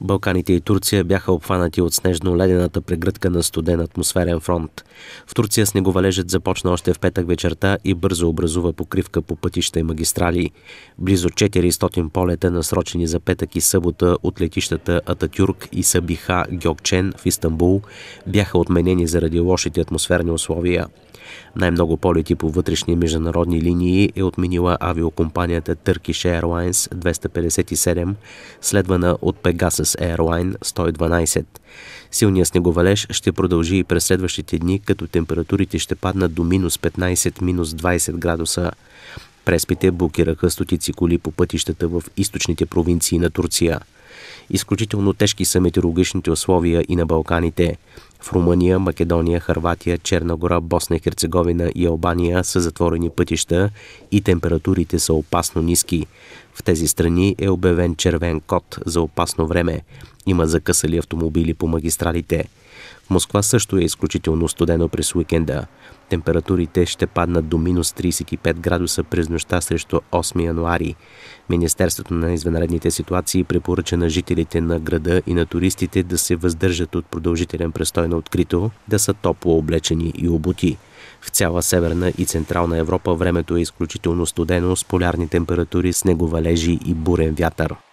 Балканите и Турция бяха обхванати от снежно-ледената прегръдка на студен атмосферен фронт. В Турция снеговалежът започна още в петък вечерта и бързо образува покривка по пътища и магистрали. Близо 400 полета, насрочени за петък и събота от летищата Ататюрк и Сабиха Гьокчен в Истанбул, бяха отменени заради лошите атмосферни условия. Най-много полети по вътрешни международни линии е отменила авиокомпанията Turkish Airlines 257, следвана от Pegasus Airline 112. Силният снеговалеж ще продължи и през следващите дни, като температурите ще паднат до минус 15-20 градуса. Преспите блокираха стотици коли по пътищата в източните провинции на Турция. Изключително тежки са метеорологичните условия и на Балканите. В Румъния, Македония, Харватия, Черна гора, Босна и Херцеговина и Албания са затворени пътища и температурите са опасно ниски. В тези страни е обявен червен код за опасно време. Има закъсали автомобили по магистралите. Москва също е изключително студено през уикенда. Температурите ще паднат до минус 35 градуса през нощта срещу 8 януари. Министерството на извънредните ситуации препоръча на жителите на града и на туристите да се въздържат от продължителен престой на открито, да са топло облечени и обути. В цяла Северна и Централна Европа времето е изключително студено с полярни температури, снеговалежи и бурен вятър.